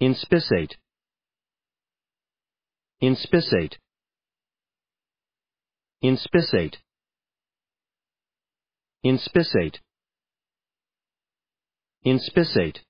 Inspicate. Inspicate. Inspicate. Inspicate. Inspicate.